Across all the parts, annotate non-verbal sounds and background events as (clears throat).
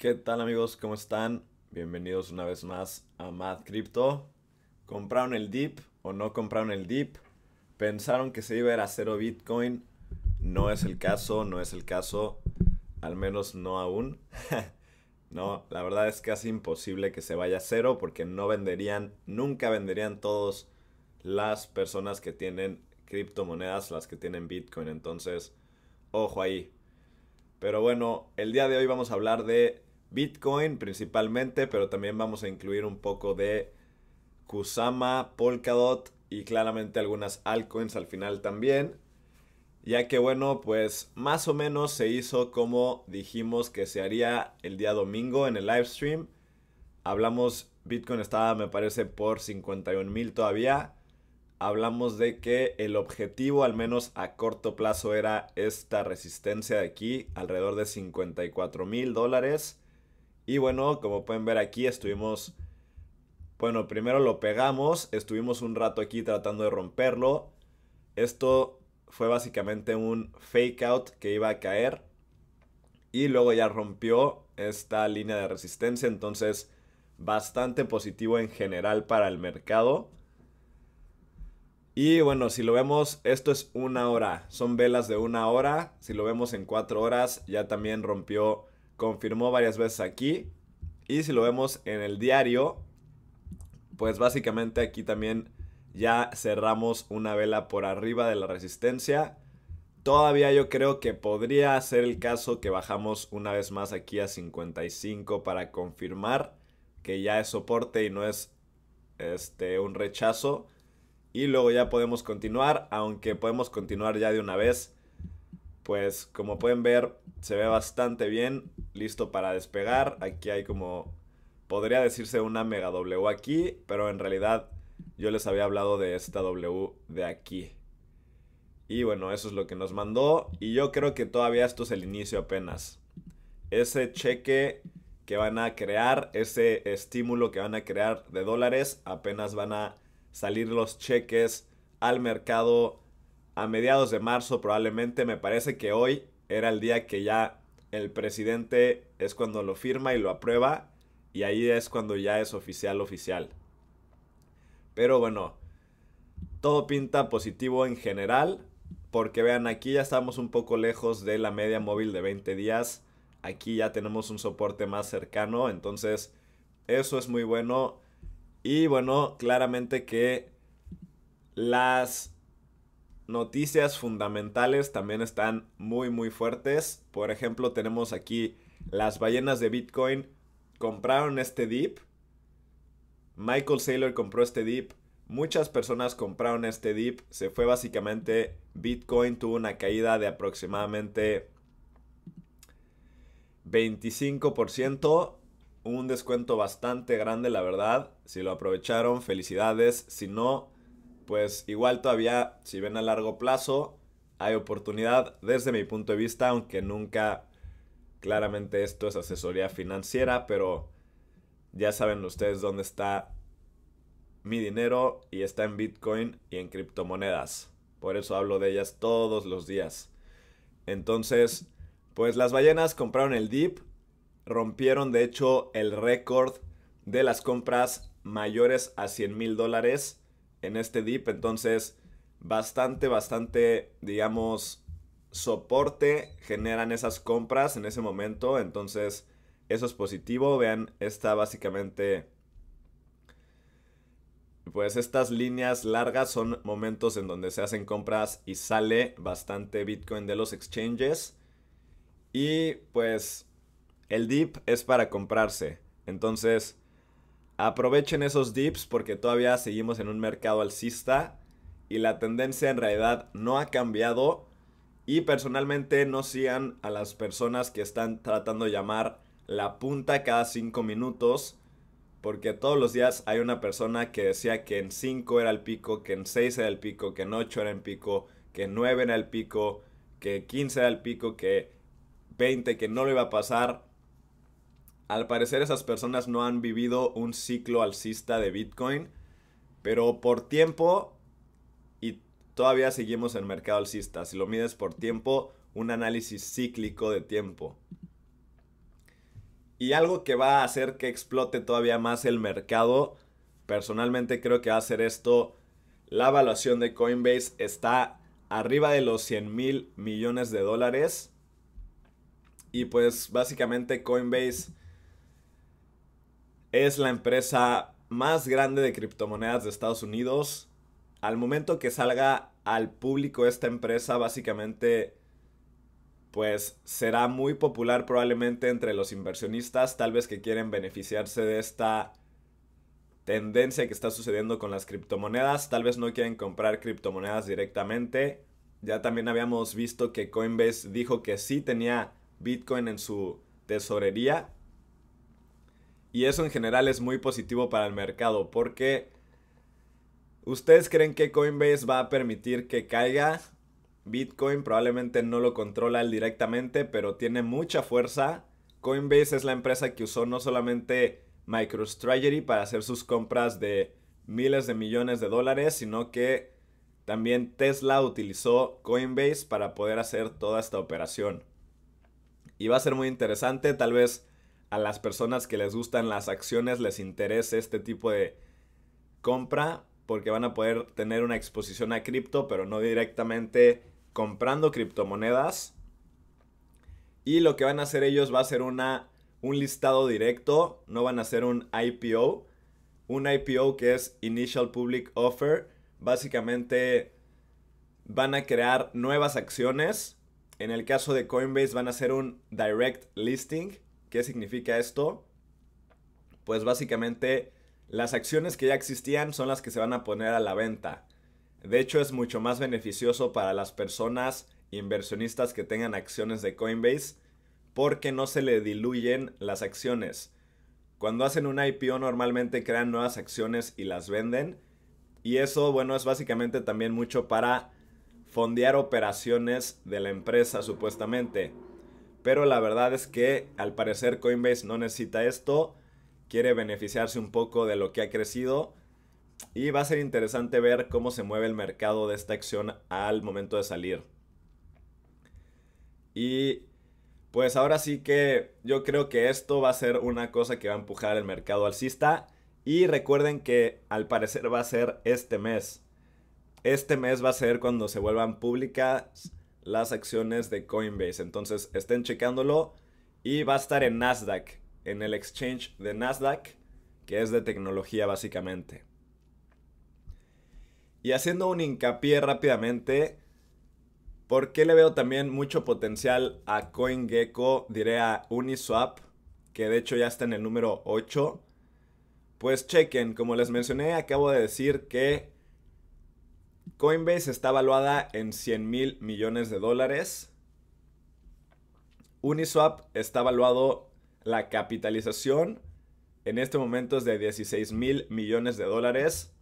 ¿Qué tal amigos? ¿Cómo están? Bienvenidos una vez más a Mad Crypto. ¿Compraron el dip o no compraron el dip? ¿Pensaron que se iba a ir a cero Bitcoin? No es el caso, no es el caso. Al menos no aún. (laughs) no, la verdad es casi imposible que se vaya a cero porque no venderían, nunca venderían todos las personas que tienen criptomonedas, las que tienen Bitcoin. Entonces, ojo ahí. Pero bueno, el día de hoy vamos a hablar de Bitcoin principalmente, pero también vamos a incluir un poco de Kusama, Polkadot y claramente algunas altcoins al final también. Ya que bueno, pues más o menos se hizo como dijimos que se haría el día domingo en el live stream. Hablamos, Bitcoin estaba me parece por 51 mil todavía. Hablamos de que el objetivo al menos a corto plazo era esta resistencia de aquí, alrededor de 54 mil dólares. Y bueno, como pueden ver aquí estuvimos... Bueno, primero lo pegamos, estuvimos un rato aquí tratando de romperlo. Esto fue básicamente un fake out que iba a caer. Y luego ya rompió esta línea de resistencia. Entonces, bastante positivo en general para el mercado. Y bueno, si lo vemos, esto es una hora. Son velas de una hora. Si lo vemos en cuatro horas, ya también rompió confirmó varias veces aquí. Y si lo vemos en el diario, pues básicamente aquí también ya cerramos una vela por arriba de la resistencia. Todavía yo creo que podría ser el caso que bajamos una vez más aquí a 55 para confirmar que ya es soporte y no es este, un rechazo. Y luego ya podemos continuar, aunque podemos continuar ya de una vez pues como pueden ver se ve bastante bien, listo para despegar. Aquí hay como, podría decirse una mega W aquí, pero en realidad yo les había hablado de esta W de aquí. Y bueno, eso es lo que nos mandó. Y yo creo que todavía esto es el inicio apenas. Ese cheque que van a crear, ese estímulo que van a crear de dólares, apenas van a salir los cheques al mercado a mediados de marzo probablemente, me parece que hoy era el día que ya el presidente es cuando lo firma y lo aprueba y ahí es cuando ya es oficial oficial. Pero bueno, todo pinta positivo en general porque vean aquí ya estamos un poco lejos de la media móvil de 20 días. Aquí ya tenemos un soporte más cercano, entonces eso es muy bueno. Y bueno, claramente que las noticias fundamentales también están muy muy fuertes. Por ejemplo, tenemos aquí las ballenas de Bitcoin compraron este dip. Michael Saylor compró este dip. Muchas personas compraron este dip. Se fue básicamente Bitcoin tuvo una caída de aproximadamente 25%. Un descuento bastante grande, la verdad. Si lo aprovecharon, felicidades. Si no, pues igual todavía, si ven a largo plazo, hay oportunidad desde mi punto de vista, aunque nunca, claramente esto es asesoría financiera, pero ya saben ustedes dónde está mi dinero y está en Bitcoin y en criptomonedas. Por eso hablo de ellas todos los días. Entonces, pues las ballenas compraron el dip, rompieron de hecho el récord de las compras mayores a 100 mil dólares en este dip. Entonces, bastante, bastante, digamos, soporte generan esas compras en ese momento. Entonces, eso es positivo. Vean, está básicamente... Pues estas líneas largas son momentos en donde se hacen compras y sale bastante Bitcoin de los exchanges. Y pues el dip es para comprarse. Entonces, Aprovechen esos dips porque todavía seguimos en un mercado alcista y la tendencia en realidad no ha cambiado. Y personalmente no sigan a las personas que están tratando de llamar la punta cada 5 minutos. Porque todos los días hay una persona que decía que en 5 era el pico, que en 6 era el pico, que en 8 era el pico, que en 9 era el pico, que 15 era el pico, que 20, que no le iba a pasar. Al parecer esas personas no han vivido un ciclo alcista de Bitcoin, pero por tiempo y todavía seguimos en mercado alcista. Si lo mides por tiempo, un análisis cíclico de tiempo. Y algo que va a hacer que explote todavía más el mercado, personalmente creo que va a ser esto. La evaluación de Coinbase está arriba de los 100 mil millones de dólares. Y pues básicamente Coinbase es la empresa más grande de criptomonedas de Estados Unidos. Al momento que salga al público esta empresa, básicamente, pues será muy popular probablemente entre los inversionistas, tal vez que quieren beneficiarse de esta tendencia que está sucediendo con las criptomonedas, tal vez no quieren comprar criptomonedas directamente. Ya también habíamos visto que Coinbase dijo que sí tenía Bitcoin en su tesorería, y eso en general es muy positivo para el mercado porque ¿ustedes creen que Coinbase va a permitir que caiga? Bitcoin probablemente no lo controla él directamente, pero tiene mucha fuerza. Coinbase es la empresa que usó no solamente MicroStrategy para hacer sus compras de miles de millones de dólares, sino que también Tesla utilizó Coinbase para poder hacer toda esta operación. Y va a ser muy interesante, tal vez a las personas que les gustan las acciones les interese este tipo de compra porque van a poder tener una exposición a cripto, pero no directamente comprando criptomonedas. Y lo que van a hacer ellos va a ser una, un listado directo, no van a hacer un IPO. Un IPO que es Initial Public Offer. Básicamente van a crear nuevas acciones. En el caso de Coinbase van a hacer un direct listing ¿Qué significa esto? Pues básicamente las acciones que ya existían son las que se van a poner a la venta. De hecho es mucho más beneficioso para las personas inversionistas que tengan acciones de Coinbase porque no se le diluyen las acciones. Cuando hacen un IPO normalmente crean nuevas acciones y las venden. Y eso, bueno, es básicamente también mucho para fondear operaciones de la empresa supuestamente. Pero la verdad es que al parecer Coinbase no necesita esto, quiere beneficiarse un poco de lo que ha crecido y va a ser interesante ver cómo se mueve el mercado de esta acción al momento de salir. Y pues ahora sí que yo creo que esto va a ser una cosa que va a empujar el mercado alcista y recuerden que al parecer va a ser este mes. Este mes va a ser cuando se vuelvan públicas las acciones de Coinbase. Entonces estén checándolo y va a estar en Nasdaq, en el exchange de Nasdaq, que es de tecnología básicamente. Y haciendo un hincapié rápidamente, porque le veo también mucho potencial a CoinGecko? Diré a Uniswap, que de hecho ya está en el número 8. Pues chequen, como les mencioné, acabo de decir que Coinbase está valuada en 100 mil millones de dólares. Uniswap está valuado la capitalización en este momento es de 16 mil millones de dólares.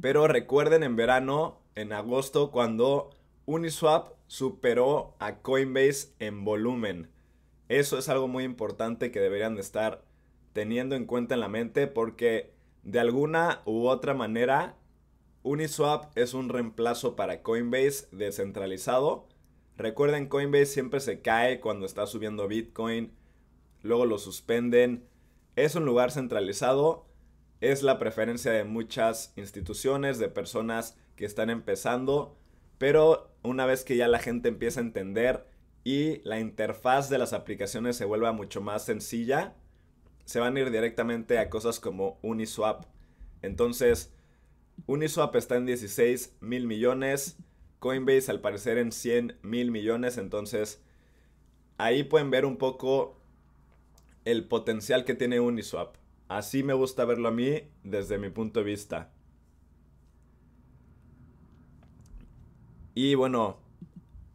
Pero recuerden en verano, en agosto, cuando Uniswap superó a Coinbase en volumen. Eso es algo muy importante que deberían de estar teniendo en cuenta en la mente porque de alguna u otra manera Uniswap es un reemplazo para Coinbase descentralizado. Recuerden, Coinbase siempre se cae cuando está subiendo Bitcoin, luego lo suspenden. Es un lugar centralizado, es la preferencia de muchas instituciones, de personas que están empezando, pero una vez que ya la gente empieza a entender y la interfaz de las aplicaciones se vuelva mucho más sencilla, se van a ir directamente a cosas como Uniswap. Entonces, Uniswap está en 16 mil millones. Coinbase al parecer en 100 mil millones. Entonces ahí pueden ver un poco el potencial que tiene Uniswap. Así me gusta verlo a mí desde mi punto de vista. Y bueno,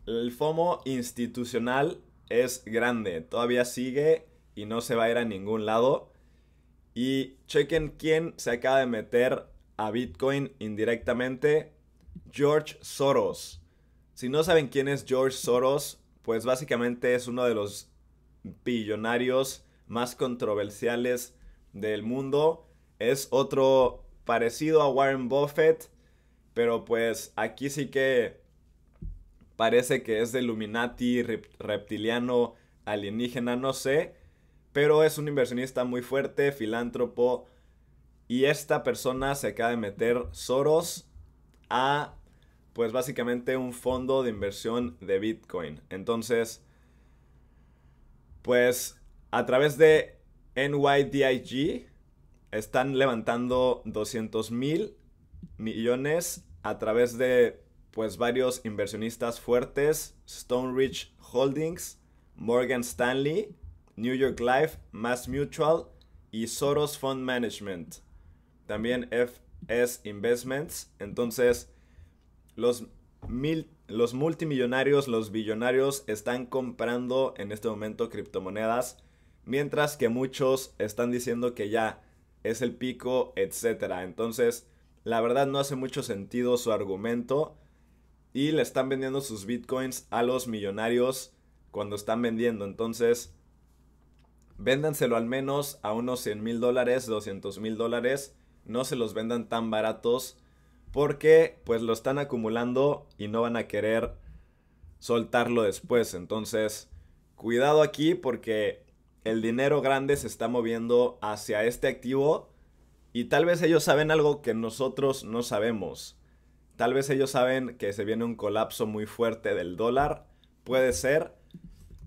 el FOMO institucional es grande, todavía sigue y no se va a ir a ningún lado. Y chequen quién se acaba de meter a Bitcoin indirectamente? George Soros. Si no saben quién es George Soros, pues básicamente es uno de los billonarios más controversiales del mundo. Es otro parecido a Warren Buffett, pero pues aquí sí que parece que es de Illuminati, reptiliano, alienígena, no sé. Pero es un inversionista muy fuerte, filántropo, y esta persona se acaba de meter Soros a, pues básicamente, un fondo de inversión de Bitcoin. Entonces, pues a través de NYDIG están levantando 200 mil millones a través de pues varios inversionistas fuertes, Stone Ridge Holdings, Morgan Stanley, New York Life, Mass Mutual y Soros Fund Management también FS Investments. Entonces, los, los multimillonarios, los billonarios están comprando en este momento criptomonedas, mientras que muchos están diciendo que ya es el pico, etc. Entonces, la verdad no hace mucho sentido su argumento y le están vendiendo sus bitcoins a los millonarios cuando están vendiendo. Entonces, véndanselo al menos a unos 100 mil dólares, 200 mil dólares no se los vendan tan baratos porque pues lo están acumulando y no van a querer soltarlo después. Entonces, cuidado aquí porque el dinero grande se está moviendo hacia este activo y tal vez ellos saben algo que nosotros no sabemos. Tal vez ellos saben que se viene un colapso muy fuerte del dólar. Puede ser.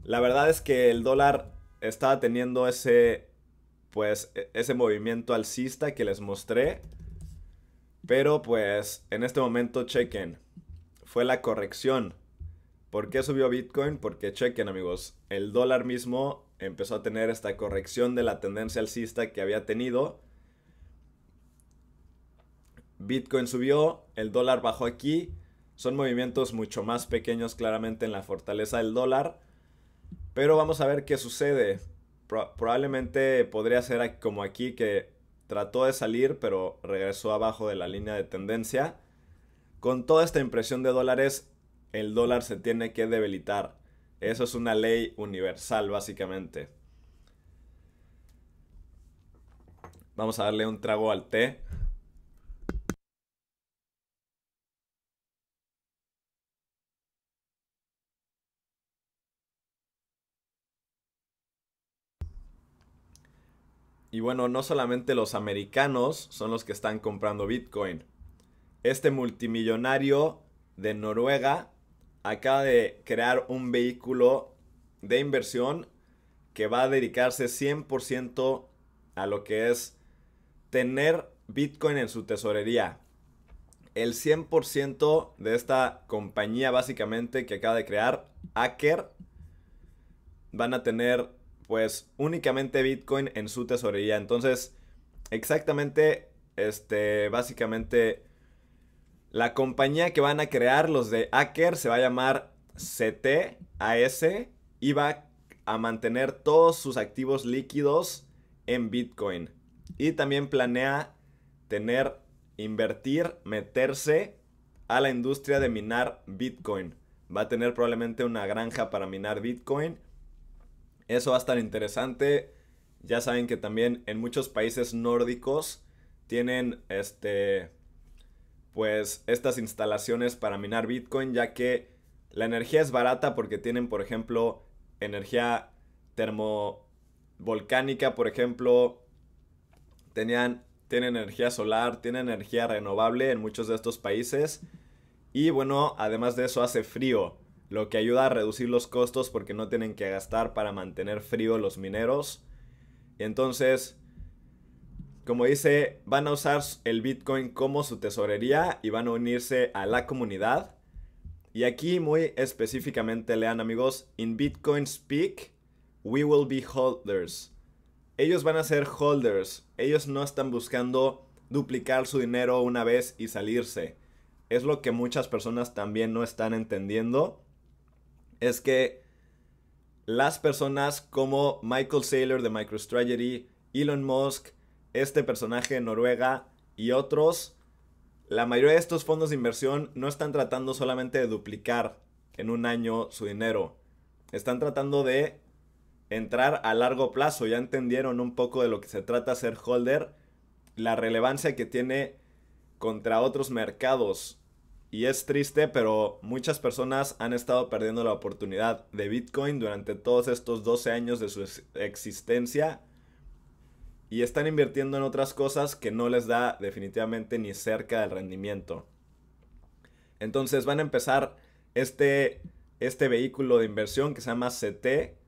La verdad es que el dólar estaba teniendo ese pues e, ese movimiento alcista que les mostré. Pero pues en este momento chequen, fue la corrección. ¿Por qué subió Bitcoin? Porque chequen amigos, el dólar mismo empezó a tener esta corrección de la tendencia alcista que había tenido. Bitcoin subió, el dólar bajó aquí. Son movimientos mucho más pequeños claramente en la fortaleza del dólar. Pero vamos a ver qué sucede probablemente podría ser como aquí que trató de salir pero regresó abajo de la línea de tendencia. Con toda esta impresión de dólares, el dólar se tiene que debilitar. Eso es una ley universal básicamente. Vamos a darle un trago al té. Y bueno, no solamente los americanos son los que están comprando Bitcoin. Este multimillonario de Noruega acaba de crear un vehículo de inversión que va a dedicarse 100% a lo que es tener Bitcoin en su tesorería. El 100% de esta compañía básicamente que acaba de crear, Hacker, van a tener pues únicamente Bitcoin en su tesorería. Entonces, exactamente, este, básicamente, la compañía que van a crear los de Hacker se va a llamar CTAS y va a mantener todos sus activos líquidos en Bitcoin. Y también planea tener, invertir, meterse a la industria de minar Bitcoin. Va a tener probablemente una granja para minar Bitcoin eso va a estar interesante. Ya saben que también en muchos países nórdicos tienen este pues estas instalaciones para minar Bitcoin, ya que la energía es barata porque tienen, por ejemplo, energía termovolcánica, por ejemplo, tenían tienen energía solar, tienen energía renovable en muchos de estos países. Y bueno, además de eso hace frío lo que ayuda a reducir los costos porque no tienen que gastar para mantener frío los mineros. Y entonces, como dice, van a usar el Bitcoin como su tesorería y van a unirse a la comunidad. Y aquí muy específicamente lean amigos, in Bitcoin speak, we will be holders. Ellos van a ser holders, ellos no están buscando duplicar su dinero una vez y salirse. Es lo que muchas personas también no están entendiendo es que las personas como Michael Saylor de MicroStrategy, Elon Musk, este personaje de Noruega y otros, la mayoría de estos fondos de inversión no están tratando solamente de duplicar en un año su dinero, están tratando de entrar a largo plazo, ya entendieron un poco de lo que se trata ser holder, la relevancia que tiene contra otros mercados, y es triste, pero muchas personas han estado perdiendo la oportunidad de Bitcoin durante todos estos 12 años de su existencia y están invirtiendo en otras cosas que no les da definitivamente ni cerca del rendimiento. Entonces van a empezar este, este vehículo de inversión que se llama CT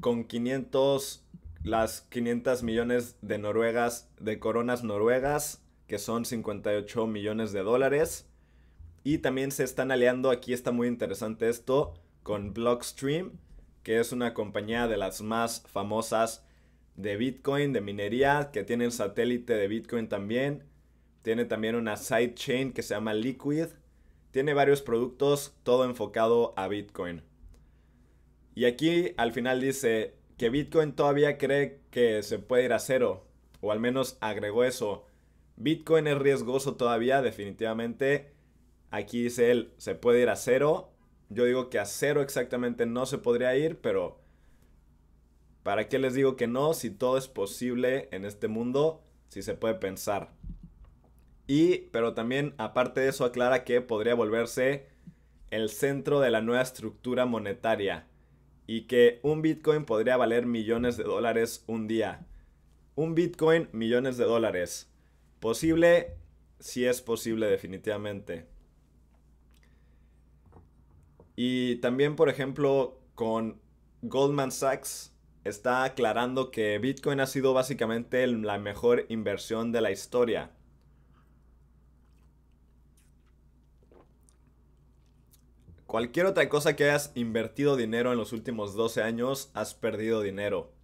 con 500, las 500 millones de noruegas, de coronas noruegas, que son 58 millones de dólares y también se están aliando, aquí está muy interesante esto, con Blockstream, que es una compañía de las más famosas de Bitcoin, de minería, que tiene el satélite de Bitcoin también. Tiene también una sidechain que se llama Liquid. Tiene varios productos, todo enfocado a Bitcoin. Y aquí al final dice que Bitcoin todavía cree que se puede ir a cero, o al menos agregó eso. Bitcoin es riesgoso todavía, definitivamente. Aquí dice él, se puede ir a cero. Yo digo que a cero exactamente no se podría ir, pero ¿para qué les digo que no si todo es posible en este mundo, si se puede pensar? Y, pero también, aparte de eso, aclara que podría volverse el centro de la nueva estructura monetaria y que un Bitcoin podría valer millones de dólares un día. Un Bitcoin, millones de dólares. Posible, si sí es posible definitivamente. Y también, por ejemplo, con Goldman Sachs está aclarando que Bitcoin ha sido básicamente la mejor inversión de la historia. Cualquier otra cosa que hayas invertido dinero en los últimos 12 años, has perdido dinero.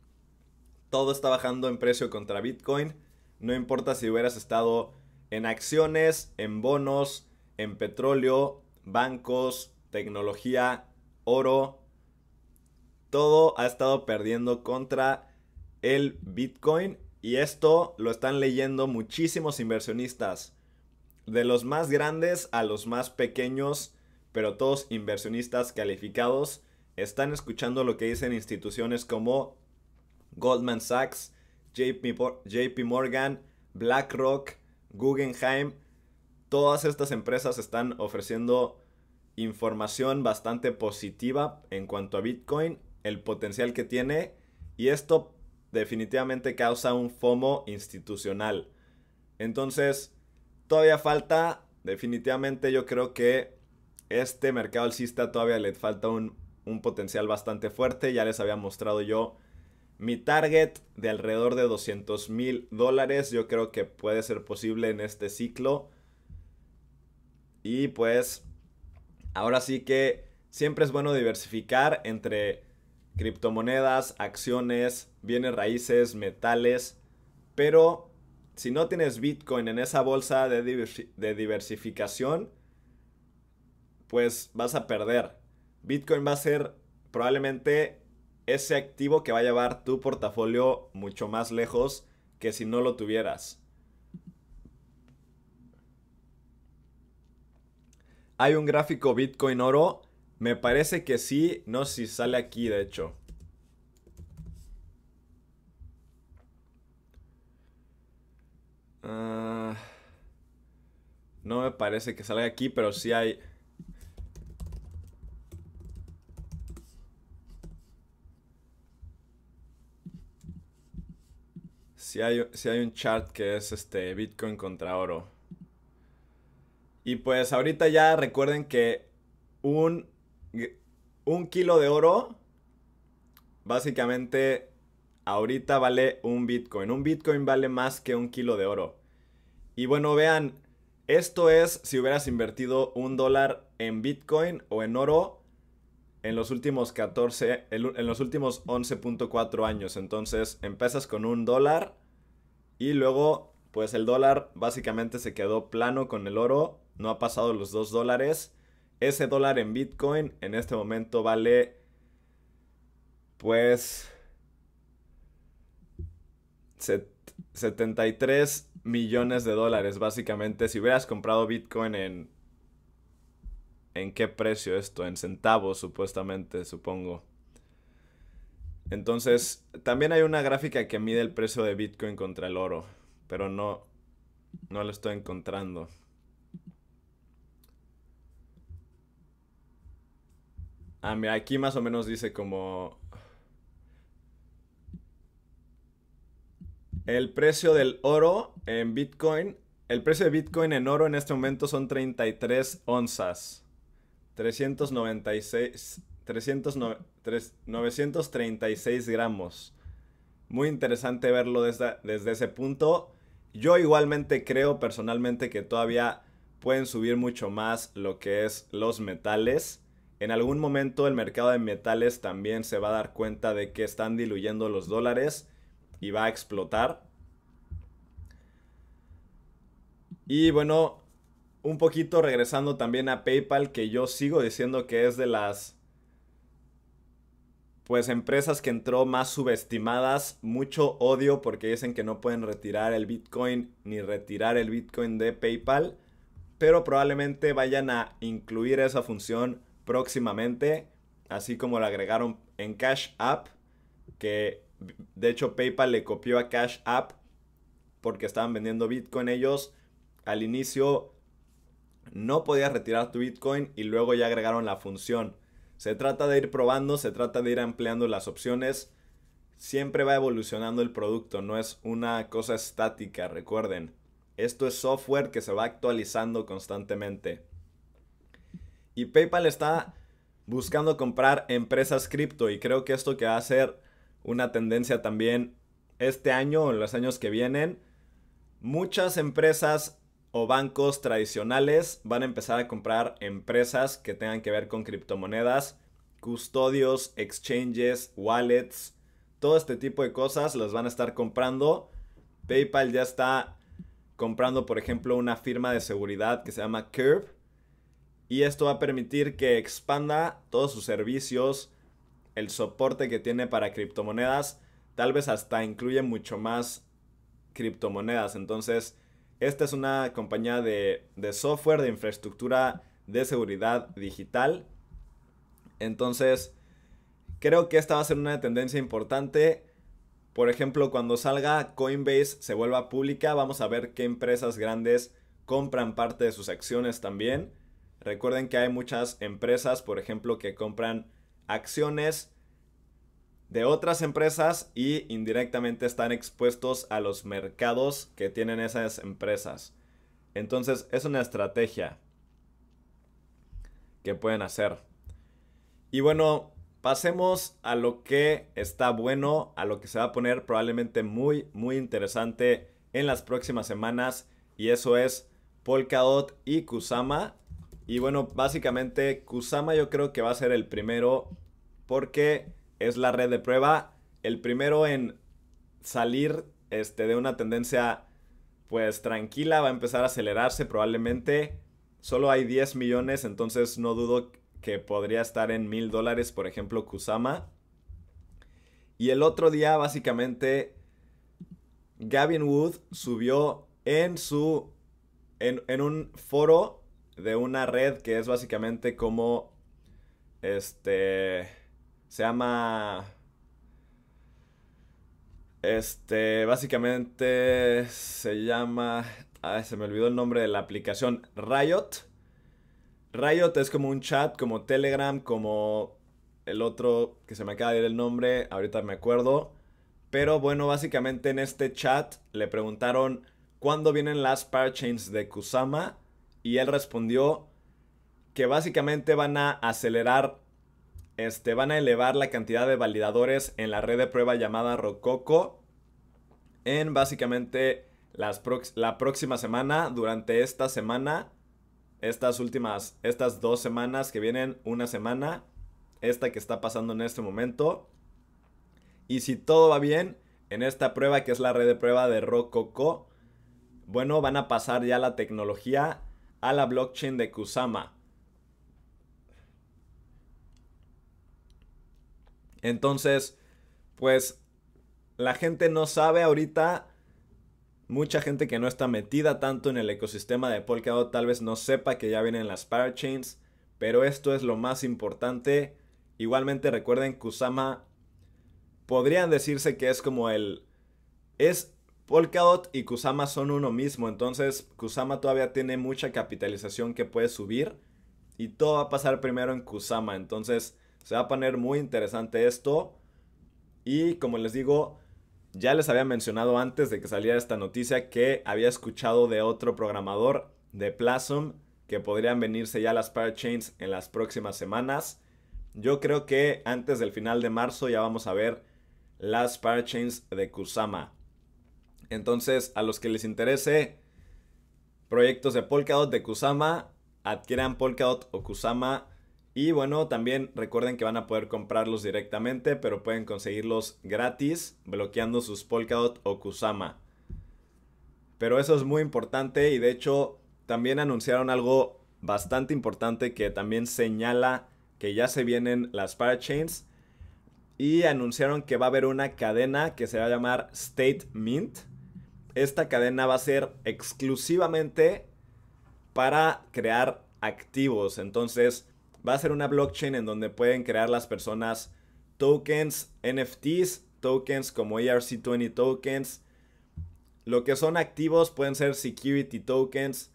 Todo está bajando en precio contra Bitcoin. No importa si hubieras estado en acciones, en bonos, en petróleo, bancos, tecnología, oro, todo ha estado perdiendo contra el Bitcoin y esto lo están leyendo muchísimos inversionistas, de los más grandes a los más pequeños, pero todos inversionistas calificados están escuchando lo que dicen instituciones como Goldman Sachs, JP, Morgan, BlackRock, Guggenheim. Todas estas empresas están ofreciendo información bastante positiva en cuanto a Bitcoin, el potencial que tiene y esto definitivamente causa un FOMO institucional. Entonces, todavía falta, definitivamente yo creo que este mercado alcista todavía le falta un, un potencial bastante fuerte, ya les había mostrado yo mi target de alrededor de 200 mil dólares, yo creo que puede ser posible en este ciclo. Y pues Ahora sí que siempre es bueno diversificar entre criptomonedas, acciones, bienes raíces, metales, pero si no tienes Bitcoin en esa bolsa de, diversificación, pues vas a perder. Bitcoin va a ser probablemente ese activo que va a llevar tu portafolio mucho más lejos que si no lo tuvieras. Hay un gráfico Bitcoin oro. Me parece que sí. No sé si sale aquí, de hecho. Ah, no me parece que salga aquí, pero sí hay... Si hay, hay un chart que es este Bitcoin contra oro. Y pues ahorita ya recuerden que un, un kilo de oro básicamente ahorita vale un Bitcoin. Un Bitcoin vale más que un kilo de oro. Y bueno, vean, esto es si hubieras invertido un dólar en Bitcoin o en oro en los últimos 14, en los últimos 11.4 años. Entonces empiezas con un dólar y luego pues el dólar básicamente se quedó plano con el oro no ha pasado los 2 dólares. Ese dólar en Bitcoin en este momento vale pues 73 millones de dólares básicamente. Si hubieras comprado Bitcoin en... ¿En qué precio esto? En centavos supuestamente, supongo. Entonces, también hay una gráfica que mide el precio de Bitcoin contra el oro, pero no, no lo estoy encontrando. Ah, aquí más o menos dice como... El precio del oro en Bitcoin, el precio de Bitcoin en oro en este momento son 33 onzas. 396, 936 gramos. Muy interesante verlo desde, desde ese punto. Yo igualmente creo personalmente que todavía pueden subir mucho más lo que es los metales. En algún momento el mercado de metales también se va a dar cuenta de que están diluyendo los dólares y va a explotar. Y bueno, un poquito regresando también a PayPal, que yo sigo diciendo que es de las pues empresas que entró más subestimadas, mucho odio porque dicen que no pueden retirar el Bitcoin ni retirar el Bitcoin de PayPal, pero probablemente vayan a incluir esa función próximamente, así como lo agregaron en Cash App, que de hecho PayPal le copió a Cash App porque estaban vendiendo Bitcoin ellos. Al inicio no podías retirar tu Bitcoin y luego ya agregaron la función. Se trata de ir probando, se trata de ir ampliando las opciones. Siempre va evolucionando el producto, no es una cosa estática, recuerden. Esto es software que se va actualizando constantemente. Y PayPal está buscando comprar empresas cripto y creo que esto que va a ser una tendencia también este año o en los años que vienen, muchas empresas o bancos tradicionales van a empezar a comprar empresas que tengan que ver con criptomonedas, custodios, exchanges, wallets, todo este tipo de cosas las van a estar comprando. PayPal ya está comprando, por ejemplo, una firma de seguridad que se llama Curve y esto va a permitir que expanda todos sus servicios, el soporte que tiene para criptomonedas, tal vez hasta incluye mucho más criptomonedas. Entonces, esta es una compañía de, software, de infraestructura de seguridad digital. Entonces, creo que esta va a ser una tendencia importante. Por ejemplo, cuando salga Coinbase se vuelva pública, vamos a ver qué empresas grandes compran parte de sus acciones también. Recuerden que hay muchas empresas, por ejemplo, que compran acciones de otras empresas y indirectamente están expuestos a los mercados que tienen esas empresas. Entonces es una estrategia que pueden hacer. Y bueno, pasemos a lo que está bueno, a lo que se va a poner probablemente muy, muy interesante en las próximas semanas. Y eso es Polkadot y Kusama. Y bueno, básicamente Kusama yo creo que va a ser el primero porque es la red de prueba, el primero en salir este, de una tendencia pues tranquila, va a empezar a acelerarse probablemente. Solo hay 10 millones, entonces no dudo que podría estar en mil dólares, por ejemplo, Kusama. Y el otro día, básicamente, Gavin Wood subió en su. en, en un foro de una red que es básicamente como, este, se llama, este, básicamente se llama, se me olvidó el nombre de la aplicación, Riot. Riot es como un chat, como Telegram, como el otro que se me acaba de ir el nombre, ahorita me acuerdo. Pero bueno, básicamente en este chat le preguntaron cuándo vienen las parachains de Kusama y él respondió que básicamente van a acelerar, este, van a elevar la cantidad de validadores en la red de prueba llamada Rococo en básicamente las la próxima semana, durante esta semana, estas últimas, estas dos semanas que vienen, una semana, esta que está pasando en este momento. Y si todo va bien, en esta prueba que es la red de prueba de Rococo, bueno, van a pasar ya la tecnología a la blockchain de Kusama. Entonces, pues la gente no sabe ahorita, mucha gente que no está metida tanto en el ecosistema de Polkadot tal vez no sepa que ya vienen las parachains, pero esto es lo más importante. Igualmente recuerden Kusama podrían decirse que es como el es Polkadot y Kusama son uno mismo, entonces Kusama todavía tiene mucha capitalización que puede subir y todo va a pasar primero en Kusama, entonces se va a poner muy interesante esto y como les digo, ya les había mencionado antes de que saliera esta noticia que había escuchado de otro programador de Plasm que podrían venirse ya las parachains en las próximas semanas. Yo creo que antes del final de marzo ya vamos a ver las parachains de Kusama. Entonces, a los que les interese proyectos de Polkadot de Kusama, adquieran Polkadot o Kusama. Y bueno, también recuerden que van a poder comprarlos directamente, pero pueden conseguirlos gratis bloqueando sus Polkadot o Kusama. Pero eso es muy importante y de hecho también anunciaron algo bastante importante que también señala que ya se vienen las parachains y anunciaron que va a haber una cadena que se va a llamar State Mint esta cadena va a ser exclusivamente para crear activos. Entonces, va a ser una blockchain en donde pueden crear las personas tokens, NFTs, tokens como ERC20 tokens. Lo que son activos pueden ser security tokens,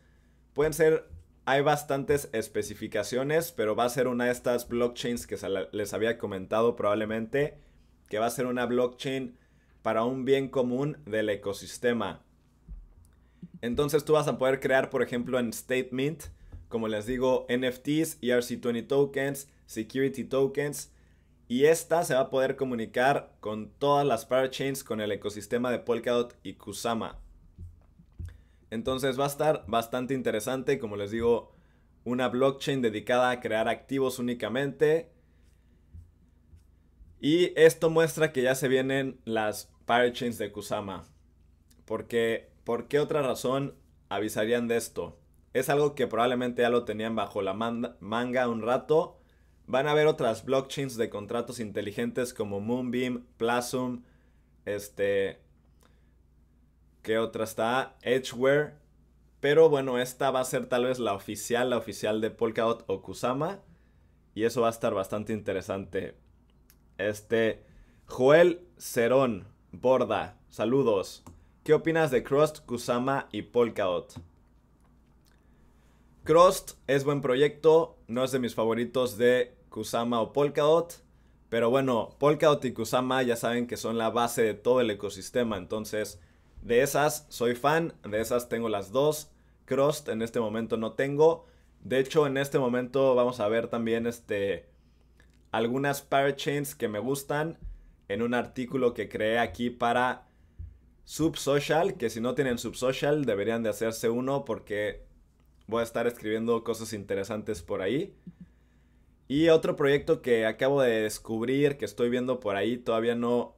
pueden ser hay bastantes especificaciones, pero va a ser una de estas blockchains que les había comentado probablemente, que va a ser una blockchain para un bien común del ecosistema. Entonces tú vas a poder crear, por ejemplo, en Statement, como les digo, NFTs, ERC20 tokens, security tokens, y esta se va a poder comunicar con todas las parachains, con el ecosistema de Polkadot y Kusama. Entonces va a estar bastante interesante, como les digo, una blockchain dedicada a crear activos únicamente. Y esto muestra que ya se vienen las Parachains de Kusama. Porque, ¿por qué otra razón avisarían de esto? Es algo que probablemente ya lo tenían bajo la manga un rato. Van a haber otras blockchains de contratos inteligentes como Moonbeam, Plasum. este... ¿Qué otra está? Edgeware. Pero bueno, esta va a ser tal vez la oficial, la oficial de Polkadot o Kusama. Y eso va a estar bastante interesante. Este, Joel Cerón Borda, saludos. ¿Qué opinas de Crust, Kusama y Polkaot? Crust es buen proyecto, no es de mis favoritos de Kusama o Polkaot. pero bueno, Polkadot y Kusama ya saben que son la base de todo el ecosistema, entonces de esas soy fan, de esas tengo las dos. Crust en este momento no tengo. De hecho, en este momento vamos a ver también este algunas parachains que me gustan en un artículo que creé aquí para Subsocial, que si no tienen Subsocial deberían de hacerse uno porque voy a estar escribiendo cosas interesantes por ahí. Y otro proyecto que acabo de descubrir, que estoy viendo por ahí, todavía no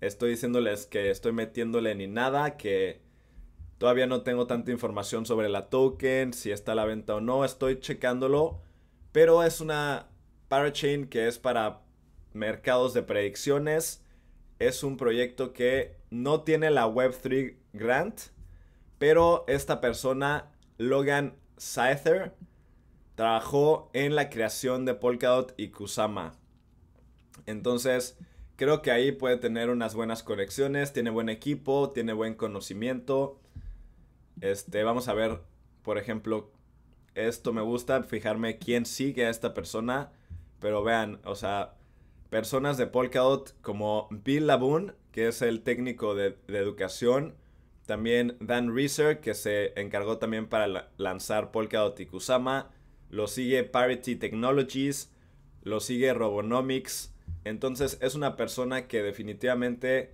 estoy diciéndoles que estoy metiéndole ni nada, que todavía no tengo tanta información sobre la token, si está a la venta o no, estoy checándolo, pero es una parachain que es para mercados de predicciones. Es un proyecto que no tiene la Web3 Grant, pero esta persona, Logan Scyther, trabajó en la creación de Polkadot y Kusama. Entonces, creo que ahí puede tener unas buenas conexiones, tiene buen equipo, tiene buen conocimiento. Este, vamos a ver, por ejemplo, esto me gusta, fijarme quién sigue a esta persona, pero vean, o sea, personas de Polkadot como Bill Laboon, que es el técnico de, educación, también Dan Reeser, que se encargó también para lanzar Polkadot y Kusama, lo sigue Parity Technologies, lo sigue Robonomics, entonces es una persona que definitivamente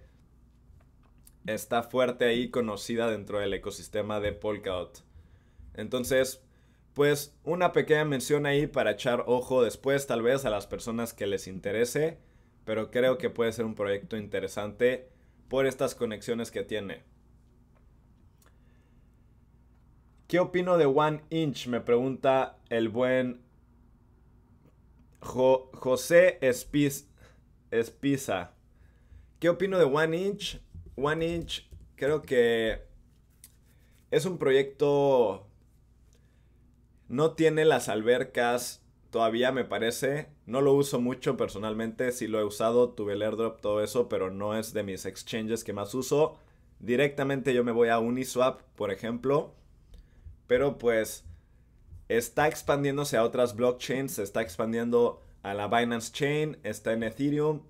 está fuerte ahí, conocida dentro del ecosistema de Polkadot. Entonces, pues una pequeña mención ahí para echar ojo después tal vez a las personas que les interese, pero creo que puede ser un proyecto interesante por estas conexiones que tiene. ¿Qué opino de One Inch? Me pregunta el buen José Espiza. ¿Qué opino de One Inch? One Inch creo que es un proyecto no tiene las albercas todavía, me parece. No lo uso mucho personalmente. Sí lo he usado, tuve el airdrop, todo eso, pero no es de mis exchanges que más uso. Directamente yo me voy a Uniswap, por ejemplo. Pero pues está expandiéndose a otras blockchains, se está expandiendo a la Binance Chain, está en Ethereum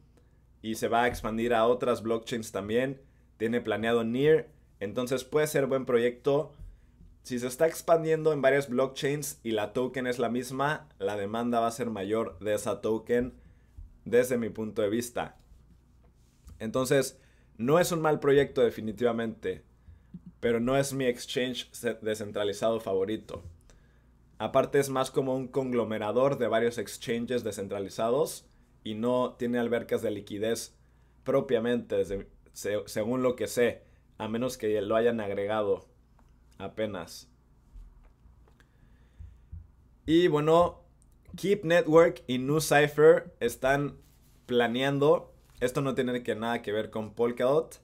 y se va a expandir a otras blockchains también. Tiene planeado Near, entonces puede ser buen proyecto. Si se está expandiendo en varias blockchains y la token es la misma, la demanda va a ser mayor de esa token desde mi punto de vista. Entonces, no es un mal proyecto definitivamente, pero no es mi exchange descentralizado favorito. Aparte es más como un conglomerador de varios exchanges descentralizados y no tiene albercas de liquidez propiamente, según lo que sé, a menos que lo hayan agregado apenas. Y bueno, Keep Network y New Cipher están planeando. Esto no tiene que nada que ver con Polkadot.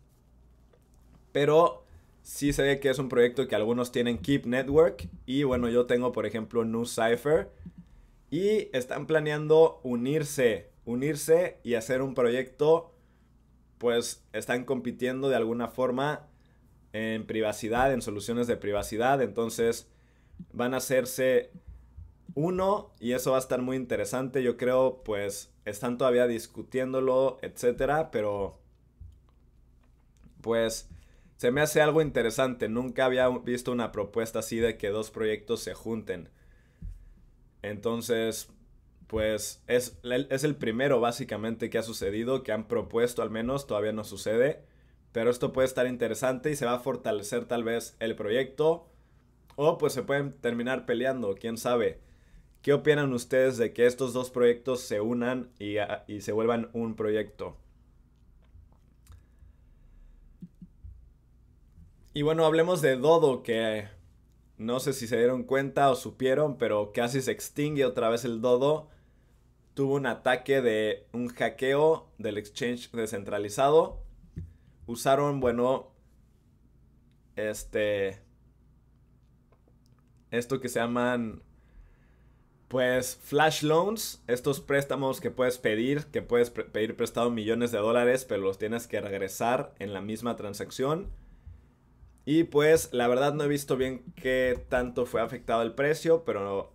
Pero sí se ve que es un proyecto que algunos tienen Keep Network. Y bueno, yo tengo por ejemplo New Cipher. Y están planeando unirse. Unirse y hacer un proyecto. Pues están compitiendo de alguna forma en privacidad, en soluciones de privacidad. Entonces van a hacerse uno y eso va a estar muy interesante. Yo creo, pues están todavía discutiéndolo, etcétera, pero pues se me hace algo interesante. Nunca había visto una propuesta así de que dos proyectos se junten. Entonces, pues es, es el primero básicamente que ha sucedido, que han propuesto al menos, todavía no sucede. Pero esto puede estar interesante y se va a fortalecer tal vez el proyecto. O pues se pueden terminar peleando, quién sabe. ¿Qué opinan ustedes de que estos dos proyectos se unan ah, y, se vuelvan un proyecto? Y bueno, hablemos de Dodo, que no sé si se dieron cuenta o supieron, pero casi se extingue otra vez el Dodo. Tuvo un ataque de un hackeo del exchange descentralizado usaron, bueno, este, esto que se llaman, pues, flash loans, estos préstamos que puedes pedir, que puedes pedir prestado millones de dólares, pero los tienes que regresar en la misma transacción. Y pues, la verdad no he visto bien qué tanto fue afectado el precio, pero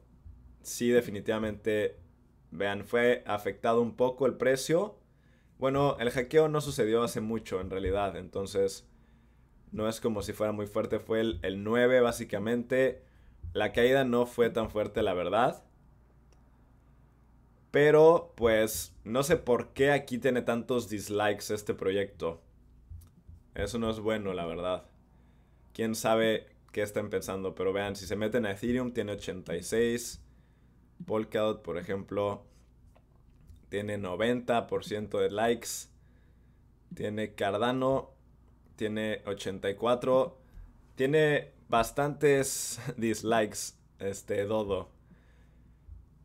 sí definitivamente, vean, fue afectado un poco el precio. Bueno, el hackeo no sucedió hace mucho en realidad, entonces no es como si fuera muy fuerte, fue el, 9 básicamente. La caída no fue tan fuerte, la verdad. Pero pues no sé por qué aquí tiene tantos dislikes este proyecto. Eso no es bueno, la verdad. Quién sabe qué están pensando, pero vean, si se meten a Ethereum tiene 86, Polkadot, por ejemplo, tiene 90% de likes. Tiene Cardano, tiene 84. Tiene bastantes (laughs) dislikes este Dodo.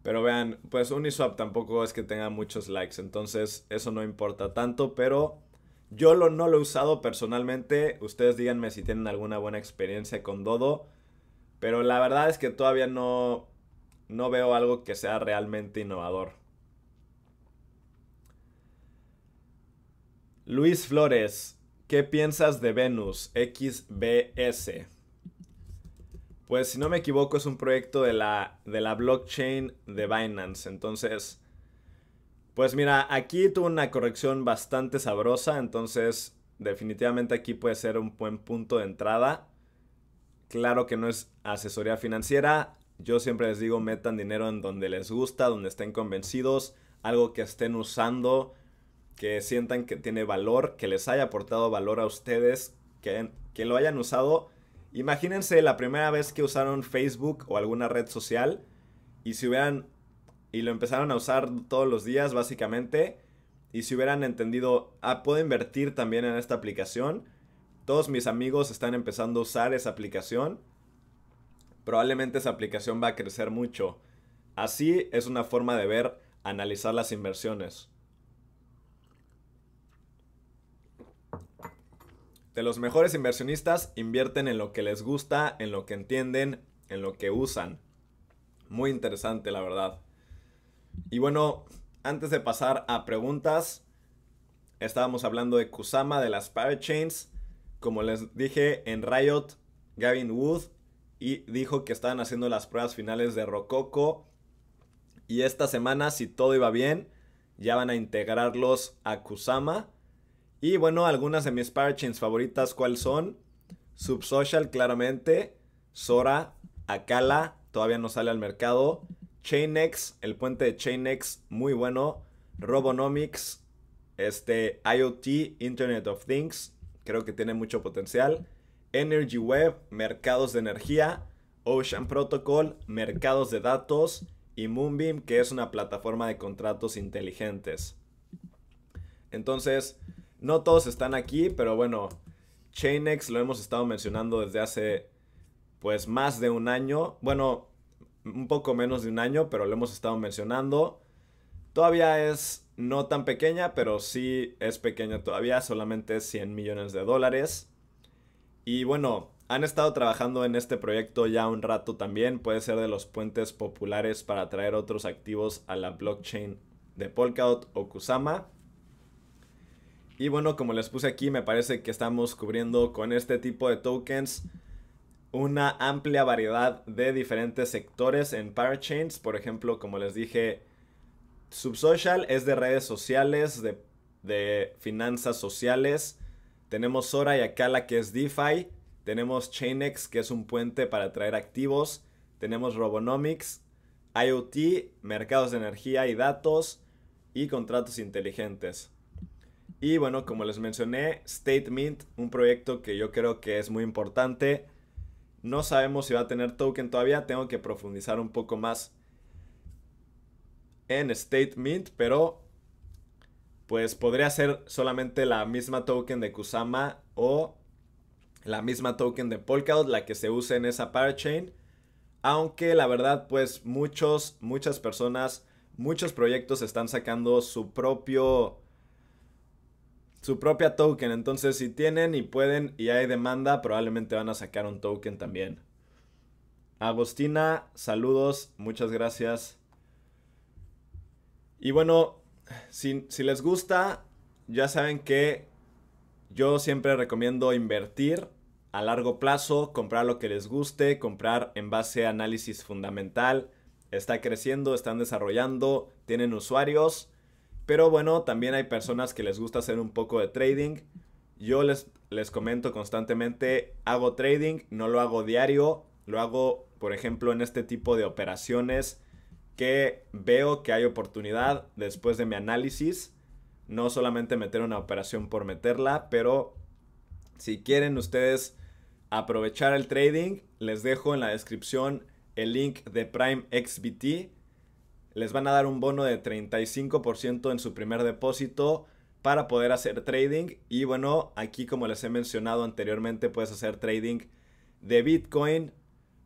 Pero vean, pues Uniswap tampoco es que tenga muchos likes, entonces eso no importa tanto, pero yo lo, no lo he usado personalmente. Ustedes díganme si tienen alguna buena experiencia con Dodo. Pero la verdad es que todavía no, no veo algo que sea realmente innovador. Luis Flores, ¿qué piensas de Venus XBS? Pues si no me equivoco es un proyecto de la, de la blockchain de Binance. Entonces, pues mira, aquí tuvo una corrección bastante sabrosa. Entonces, definitivamente aquí puede ser un buen punto de entrada. Claro que no es asesoría financiera. Yo siempre les digo, metan dinero en donde les gusta, donde estén convencidos, algo que estén usando que sientan que tiene valor, que les haya aportado valor a ustedes, que, lo hayan usado. Imagínense la primera vez que usaron Facebook o alguna red social y si hubieran y lo empezaron a usar todos los días básicamente y si hubieran entendido, ah, puedo invertir también en esta aplicación. Todos mis amigos están empezando a usar esa aplicación. Probablemente esa aplicación va a crecer mucho. Así es una forma de ver, analizar las inversiones. de los mejores inversionistas invierten en lo que les gusta, en lo que entienden, en lo que usan. Muy interesante, la verdad. Y bueno, antes de pasar a preguntas, estábamos hablando de Kusama, de las Parachains. Como les dije, en Riot, Gavin Wood y dijo que estaban haciendo las pruebas finales de Rococo. Y esta semana, si todo iba bien, ya van a integrarlos a Kusama. Y bueno, algunas de mis parachains favoritas, ¿cuáles son? Subsocial, claramente. Sora, Akala, todavía no sale al mercado. Chainx, el puente de Chainx, muy bueno. Robonomics, este, IoT, Internet of Things, creo que tiene mucho potencial. Energy Web, mercados de energía. Ocean Protocol, mercados de datos. Y Moonbeam, que es una plataforma de contratos inteligentes. Entonces, no todos están aquí, pero bueno, ChainX lo hemos estado mencionando desde hace pues más de un año. Bueno, un poco menos de un año, pero lo hemos estado mencionando. Todavía es no tan pequeña, pero sí es pequeña todavía, solamente 100 millones de dólares. Y bueno, han estado trabajando en este proyecto ya un rato también, puede ser de los puentes populares para traer otros activos a la blockchain de Polkadot o Kusama. Y bueno, como les puse aquí, me parece que estamos cubriendo con este tipo de tokens una amplia variedad de diferentes sectores en parachains. Por ejemplo, como les dije, Subsocial es de redes sociales, de, finanzas sociales. Tenemos Sora y la que es DeFi. Tenemos Chainx que es un puente para traer activos. Tenemos Robonomics, IoT, mercados de energía y datos y contratos inteligentes. Y bueno, como les mencioné, Mint, un proyecto que yo creo que es muy importante. No sabemos si va a tener token todavía, tengo que profundizar un poco más en Mint. pero pues podría ser solamente la misma token de Kusama o la misma token de Polkadot, la que se usa en esa parachain. Aunque la verdad, pues muchos, muchas personas, muchos proyectos están sacando su propio su propia token. Entonces, si tienen y pueden y hay demanda, probablemente van a sacar un token también. Agostina, saludos, muchas gracias. Y bueno, si, les gusta, ya saben que yo siempre recomiendo invertir a largo plazo, comprar lo que les guste, comprar en base a análisis fundamental. Está creciendo, están desarrollando, tienen usuarios pero bueno, también hay personas que les gusta hacer un poco de trading. Yo les, les comento constantemente, hago trading, no lo hago diario, lo hago, por ejemplo, en este tipo de operaciones que veo que hay oportunidad después de mi análisis. No solamente meter una operación por meterla, pero si quieren ustedes aprovechar el trading, les dejo en la descripción el link de Prime XBT les van a dar un bono de 35% en su primer depósito para poder hacer trading. Y bueno, aquí como les he mencionado anteriormente, puedes hacer trading de Bitcoin,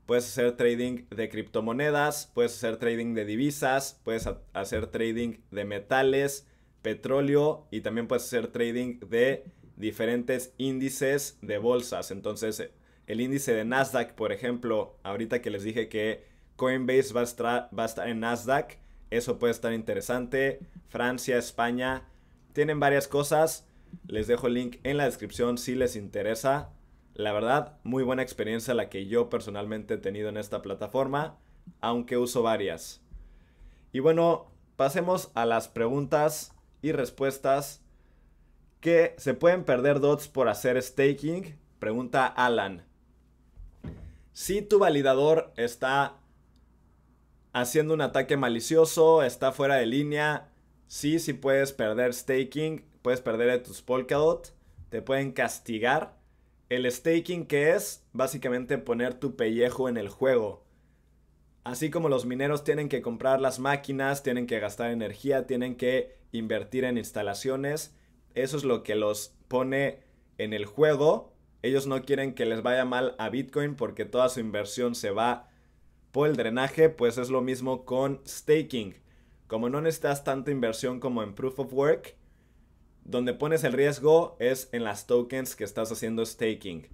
puedes hacer trading de criptomonedas, puedes hacer trading de divisas, puedes hacer trading de metales, petróleo y también puedes hacer trading de diferentes índices de bolsas. Entonces, el índice de Nasdaq, por ejemplo, ahorita que les dije que Coinbase va a, estar, va en Nasdaq, eso puede estar interesante. Francia, España, tienen varias cosas. Les dejo el link en la descripción si les interesa. La verdad, muy buena experiencia la que yo personalmente he tenido en esta plataforma, aunque uso varias. Y bueno, pasemos a las preguntas y respuestas ¿Qué? se pueden perder dots por hacer staking. Pregunta Alan. Si tu validador está haciendo un ataque malicioso, está fuera de línea. Sí, sí puedes perder staking, puedes perder tus Polkadot, te pueden castigar. El staking que es básicamente poner tu pellejo en el juego. Así como los mineros tienen que comprar las máquinas, tienen que gastar energía, tienen que invertir en instalaciones, eso es lo que los pone en el juego. Ellos no quieren que les vaya mal a Bitcoin porque toda su inversión se va por el drenaje, pues es lo mismo con staking. Como no necesitas tanta inversión como en proof of work, donde pones el riesgo es en las tokens que estás haciendo staking.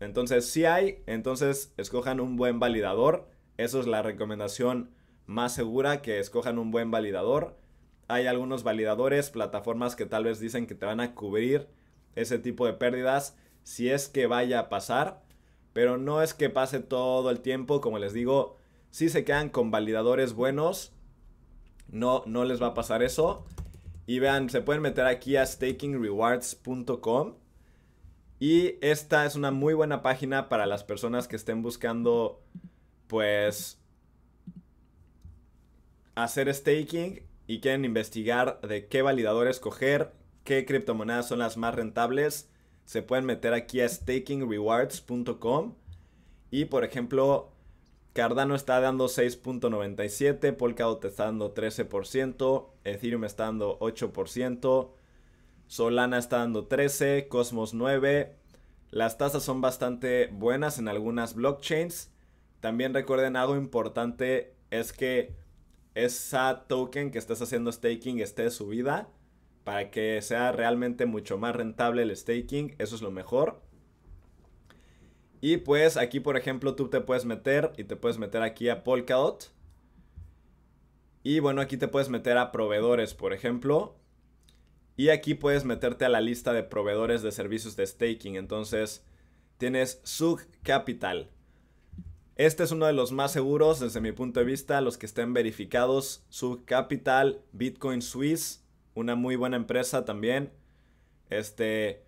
Entonces, si hay, entonces escojan un buen validador. Eso es la recomendación más segura, que escojan un buen validador. Hay algunos validadores, plataformas que tal vez dicen que te van a cubrir ese tipo de pérdidas si es que vaya a pasar. Pero no es que pase todo el tiempo, como les digo, si se quedan con validadores buenos, no, no les va a pasar eso. Y vean, se pueden meter aquí a stakingrewards.com. Y esta es una muy buena página para las personas que estén buscando, pues, hacer staking y quieren investigar de qué validador escoger, qué criptomonedas son las más rentables. Se pueden meter aquí a stakingrewards.com. Y por ejemplo, Cardano está dando 6.97, Polkadot está dando 13%, Ethereum está dando 8%, Solana está dando 13%, Cosmos 9%. Las tasas son bastante buenas en algunas blockchains. También recuerden algo importante es que esa token que estás haciendo staking esté subida para que sea realmente mucho más rentable el staking. Eso es lo mejor. Y pues aquí, por ejemplo, tú te puedes meter y te puedes meter aquí a Polkadot. Y bueno, aquí te puedes meter a proveedores, por ejemplo. Y aquí puedes meterte a la lista de proveedores de servicios de staking. Entonces, tienes Sug Capital. Este es uno de los más seguros desde mi punto de vista, los que estén verificados. Sug Capital, Bitcoin Swiss, una muy buena empresa también. Este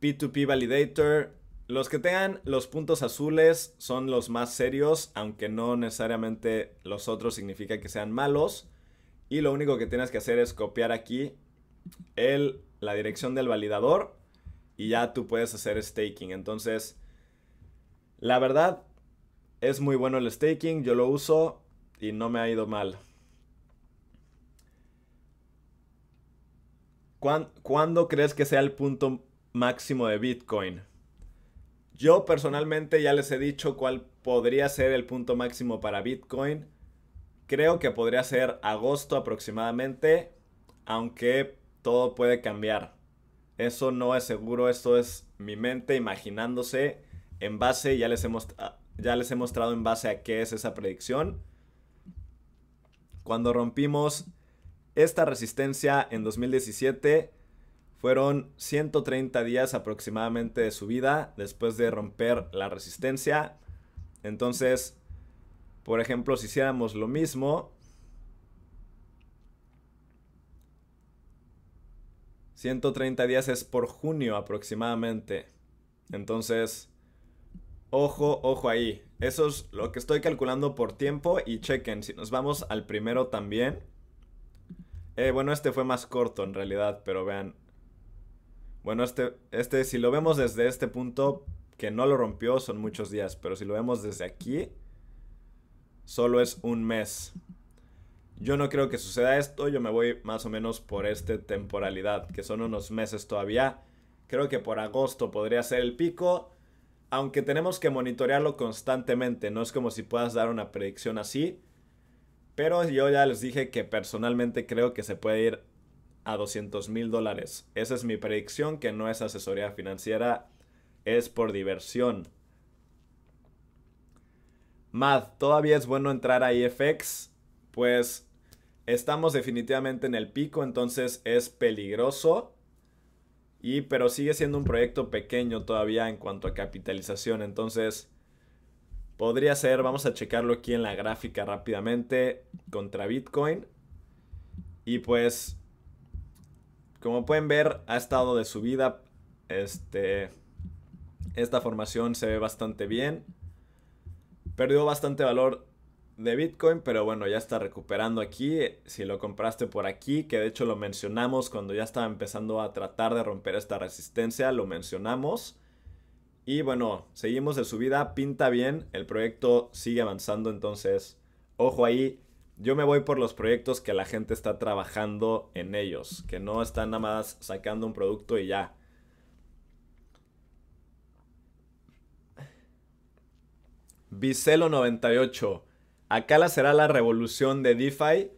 P2P Validator, los que tengan los puntos azules son los más serios, aunque no necesariamente los otros significa que sean malos. Y lo único que tienes que hacer es copiar aquí el, la dirección del validador y ya tú puedes hacer staking. Entonces, la verdad, es muy bueno el staking, yo lo uso y no me ha ido mal. ¿cuándo crees que sea el punto máximo de Bitcoin? Yo personalmente ya les he dicho cuál podría ser el punto máximo para Bitcoin. Creo que podría ser agosto aproximadamente, aunque todo puede cambiar. Eso no es seguro, esto es mi mente imaginándose en base, ya les he, ah, ya les he mostrado en base a qué es esa predicción. Cuando rompimos esta resistencia en 2017, fueron 130 días aproximadamente de su vida después de romper la resistencia. Entonces, por ejemplo, si hiciéramos lo mismo, 130 días es por junio aproximadamente. Entonces, ojo, ojo ahí. Eso es lo que estoy calculando por tiempo y chequen, si nos vamos al primero también. Eh, bueno, este fue más corto en realidad, pero vean, bueno, este, este, si lo vemos desde este punto, que no lo rompió, son muchos días, pero si lo vemos desde aquí, solo es un mes. Yo no creo que suceda esto, yo me voy más o menos por esta temporalidad, que son unos meses todavía. Creo que por agosto podría ser el pico, aunque tenemos que monitorearlo constantemente, no es como si puedas dar una predicción así. Pero yo ya les dije que personalmente creo que se puede ir a 200 mil dólares. Esa es mi predicción, que no es asesoría financiera, es por diversión. Mad, ¿todavía es bueno entrar a IFX? E pues estamos definitivamente en el pico, entonces es peligroso. Y pero sigue siendo un proyecto pequeño todavía en cuanto a capitalización, entonces podría ser, vamos a checarlo aquí en la gráfica rápidamente contra Bitcoin. Y pues como pueden ver, ha estado de subida. Este, esta formación se ve bastante bien. Perdió bastante valor de Bitcoin, pero bueno, ya está recuperando aquí. Si lo compraste por aquí, que de hecho lo mencionamos cuando ya estaba empezando a tratar de romper esta resistencia, lo mencionamos. Y bueno, seguimos de subida, pinta bien, el proyecto sigue avanzando, entonces, ojo ahí, yo me voy por los proyectos que la gente está trabajando en ellos, que no están nada más sacando un producto y ya. Biselo 98. Acá la será la revolución de DeFi.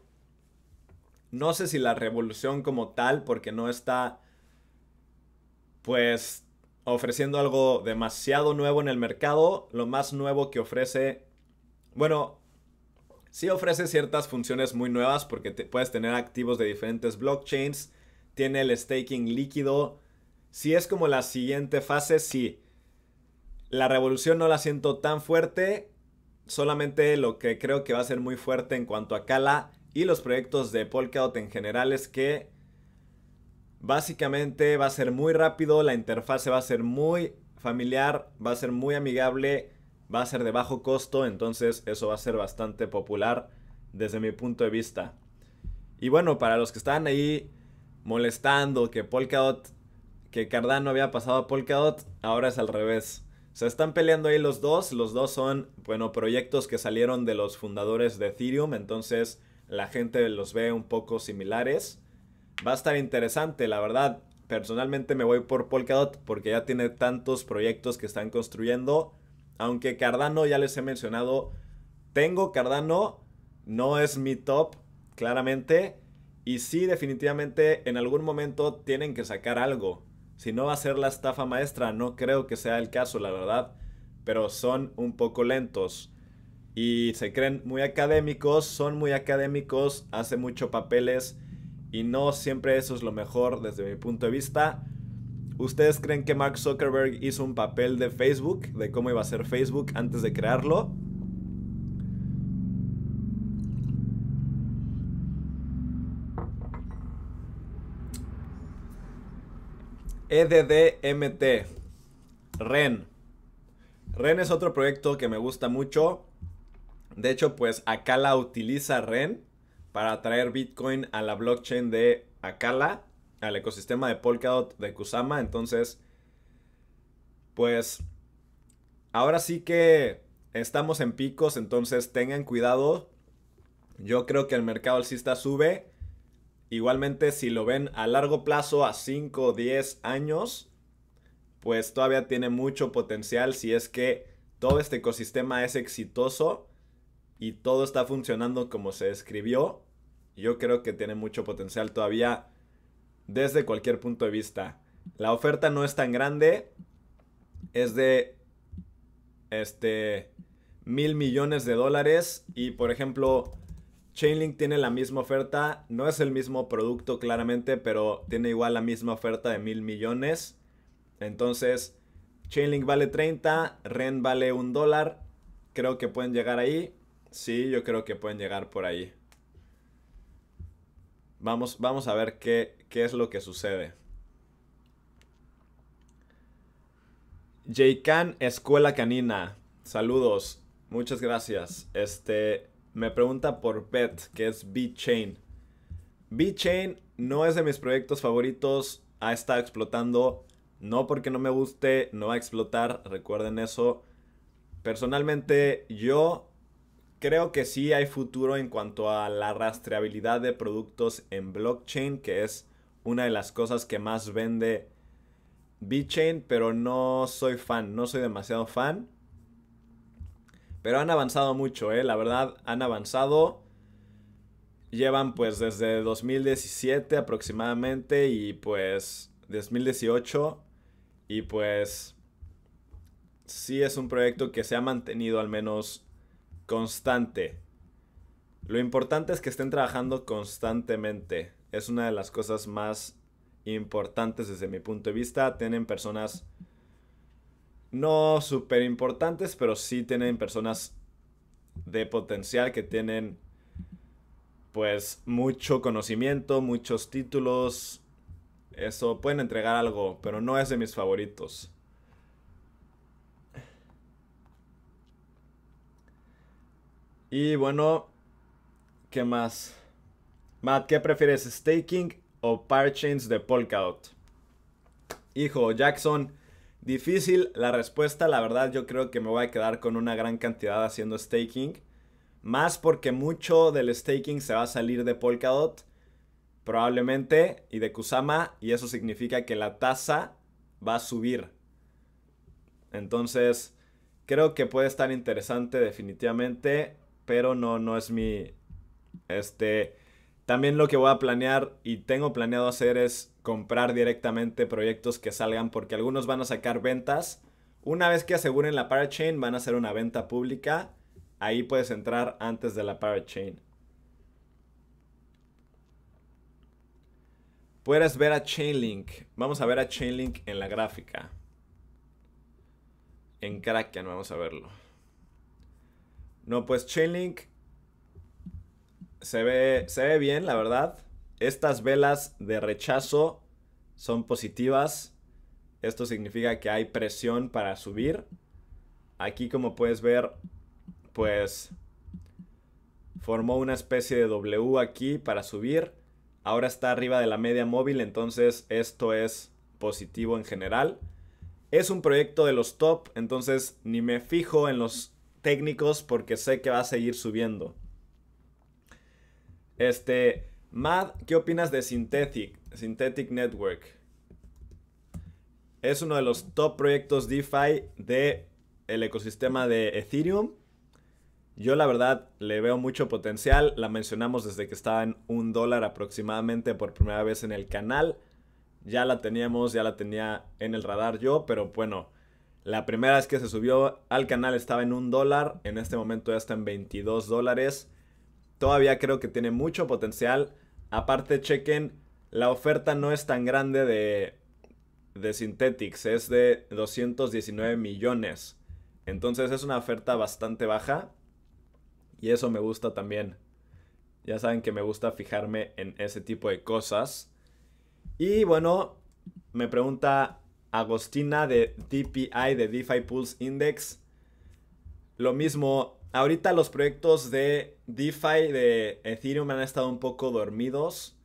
No sé si la revolución como tal, porque no está, pues, ofreciendo algo demasiado nuevo en el mercado. Lo más nuevo que ofrece, bueno, Sí ofrece ciertas funciones muy nuevas porque puedes tener activos de diferentes blockchains, tiene el staking líquido. Si es como la siguiente fase, sí. La revolución no la siento tan fuerte, solamente lo que creo que va a ser muy fuerte en cuanto a Kala y los proyectos de Polkadot en general es que básicamente va a ser muy rápido, la interfase va a ser muy familiar, va a ser muy amigable va a ser de bajo costo, entonces eso va a ser bastante popular desde mi punto de vista. Y bueno, para los que están ahí molestando que Polkadot, que Cardano había pasado a Polkadot, ahora es al revés. Se están peleando ahí los dos, los dos son, bueno, proyectos que salieron de los fundadores de Ethereum, entonces la gente los ve un poco similares. Va a estar interesante, la verdad. Personalmente me voy por Polkadot porque ya tiene tantos proyectos que están construyendo aunque Cardano, ya les he mencionado, tengo Cardano, no es mi top, claramente. Y sí, definitivamente en algún momento tienen que sacar algo. Si no va a ser la estafa maestra, no creo que sea el caso, la verdad. Pero son un poco lentos. Y se creen muy académicos, son muy académicos, hacen mucho papeles. Y no siempre eso es lo mejor desde mi punto de vista. ¿Ustedes creen que Mark Zuckerberg hizo un papel de Facebook, de cómo iba a ser Facebook antes de crearlo? EDDMT. REN. REN es otro proyecto que me gusta mucho. De hecho, pues Akala utiliza REN para traer Bitcoin a la blockchain de Akala al ecosistema de Polkadot de Kusama. Entonces, pues ahora sí que estamos en picos, entonces tengan cuidado. Yo creo que el mercado alcista sube. Igualmente, si lo ven a largo plazo, a 5 o 10 años, pues todavía tiene mucho potencial si es que todo este ecosistema es exitoso y todo está funcionando como se describió. Yo creo que tiene mucho potencial todavía desde cualquier punto de vista. La oferta no es tan grande, es de este mil millones de dólares y por ejemplo Chainlink tiene la misma oferta, no es el mismo producto claramente, pero tiene igual la misma oferta de mil millones. Entonces Chainlink vale 30, Ren vale un dólar, creo que pueden llegar ahí. Sí, yo creo que pueden llegar por ahí. Vamos, a ver qué, qué es lo que sucede. Can, Escuela Canina. Saludos. Muchas gracias. Este me pregunta por pet que es B-Chain. B-Chain no es de mis proyectos favoritos. Ha estado explotando. No porque no me guste, no va a explotar. Recuerden eso. Personalmente, yo creo que sí hay futuro en cuanto a la rastreabilidad de productos en blockchain, que es una de las cosas que más vende BitChain, pero no soy fan, no soy demasiado fan. Pero han avanzado mucho, ¿eh? la verdad, han avanzado. Llevan pues desde 2017 aproximadamente y pues 2018 y pues sí es un proyecto que se ha mantenido al menos Constante. Lo importante es que estén trabajando constantemente. Es una de las cosas más importantes desde mi punto de vista. Tienen personas no súper importantes, pero sí tienen personas de potencial que tienen pues mucho conocimiento, muchos títulos. Eso pueden entregar algo, pero no es de mis favoritos. Y bueno, ¿qué más? Matt, ¿qué prefieres, staking o parachains de Polkadot? Hijo, Jackson, difícil la respuesta. La verdad, yo creo que me voy a quedar con una gran cantidad haciendo staking. Más porque mucho del staking se va a salir de Polkadot, probablemente, y de Kusama, y eso significa que la tasa va a subir. Entonces, creo que puede estar interesante definitivamente pero no, no es mi, este, también lo que voy a planear y tengo planeado hacer es comprar directamente proyectos que salgan porque algunos van a sacar ventas. Una vez que aseguren la parachain van a hacer una venta pública. Ahí puedes entrar antes de la parachain. Puedes ver a Chainlink. Vamos a ver a Chainlink en la gráfica. En Kraken vamos a verlo. No, pues Chainlink se ve, se ve bien, la verdad. Estas velas de rechazo son positivas. Esto significa que hay presión para subir. Aquí como puedes ver, pues formó una especie de W aquí para subir. Ahora está arriba de la media móvil, entonces esto es positivo en general. Es un proyecto de los top, entonces ni me fijo en los técnicos porque sé que va a seguir subiendo. Este, Mad, ¿qué opinas de Synthetic, Synthetic Network? Es uno de los top proyectos DeFi de el ecosistema de Ethereum. Yo la verdad le veo mucho potencial. La mencionamos desde que estaba en un dólar aproximadamente por primera vez en el canal. Ya la teníamos, ya la tenía en el radar yo, pero bueno, la primera vez que se subió al canal estaba en un dólar, en este momento ya está en 22 dólares. Todavía creo que tiene mucho potencial. Aparte, chequen, la oferta no es tan grande de, de Synthetics, es de 219 millones. Entonces es una oferta bastante baja y eso me gusta también. Ya saben que me gusta fijarme en ese tipo de cosas. Y bueno, me pregunta Agostina de DPI, de DeFi Pulse Index. Lo mismo, ahorita los proyectos de DeFi, de Ethereum, han estado un poco dormidos.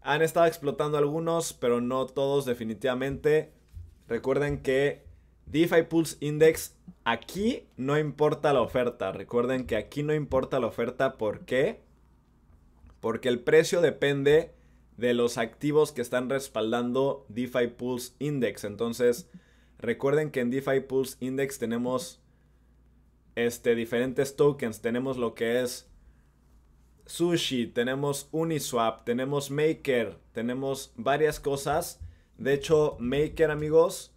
Han estado explotando algunos, pero no todos definitivamente. Recuerden que DeFi Pulse Index, aquí no importa la oferta. Recuerden que aquí no importa la oferta, ¿por qué? Porque el precio depende de los activos que están respaldando DeFi Pulse Index. Entonces, recuerden que en DeFi Pulse Index tenemos este, diferentes tokens. Tenemos lo que es Sushi, tenemos Uniswap, tenemos Maker, tenemos varias cosas. De hecho, Maker, amigos,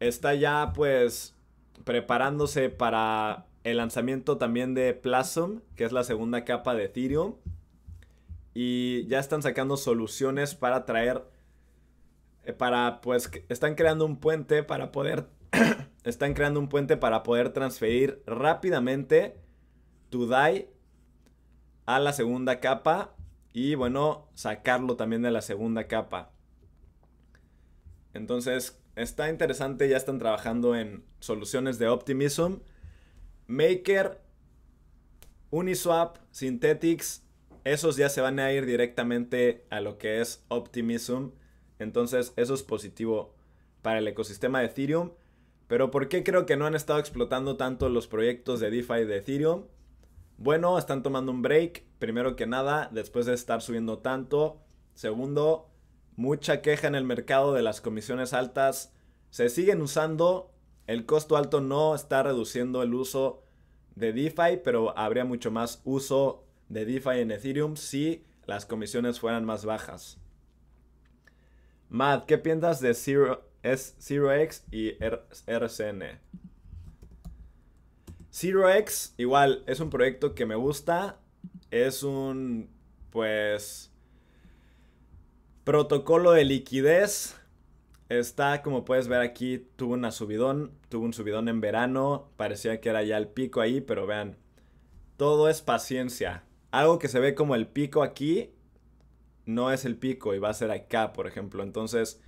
está ya pues preparándose para el lanzamiento también de Plasm, que es la segunda capa de Ethereum y ya están sacando soluciones para traer, eh, para pues, están creando un puente para poder, (clears throat) están creando un puente para poder transferir rápidamente tu DAI a la segunda capa y bueno, sacarlo también de la segunda capa. Entonces, está interesante, ya están trabajando en soluciones de Optimism. Maker, Uniswap, Synthetics, esos ya se van a ir directamente a lo que es Optimism. Entonces, eso es positivo para el ecosistema de Ethereum. Pero ¿por qué creo que no han estado explotando tanto los proyectos de DeFi de Ethereum? Bueno, están tomando un break, primero que nada, después de estar subiendo tanto. Segundo, mucha queja en el mercado de las comisiones altas. Se siguen usando, el costo alto no está reduciendo el uso de DeFi, pero habría mucho más uso de DeFi en Ethereum si las comisiones fueran más bajas. Matt, ¿qué piensas de Zero, 0x y RCN? 0x, igual, es un proyecto que me gusta. Es un, pues, protocolo de liquidez. Está, como puedes ver aquí, tuvo una subidón. Tuvo un subidón en verano. Parecía que era ya el pico ahí, pero vean. Todo es paciencia algo que se ve como el pico aquí no es el pico y va a ser acá, por ejemplo. Entonces,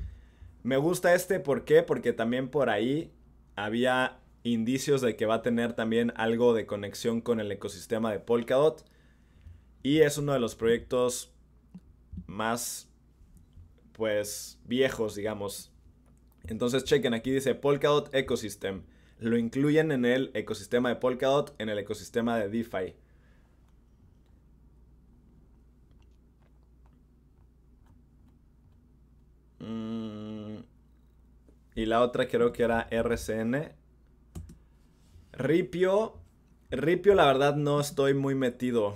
me gusta este, ¿por qué? Porque también por ahí había indicios de que va a tener también algo de conexión con el ecosistema de Polkadot. Y es uno de los proyectos más, pues, viejos, digamos. Entonces, chequen, aquí dice Polkadot Ecosystem. Lo incluyen en el ecosistema de Polkadot, en el ecosistema de DeFi. Mm, y la otra creo que era RCN. Ripio. Ripio, la verdad, no estoy muy metido.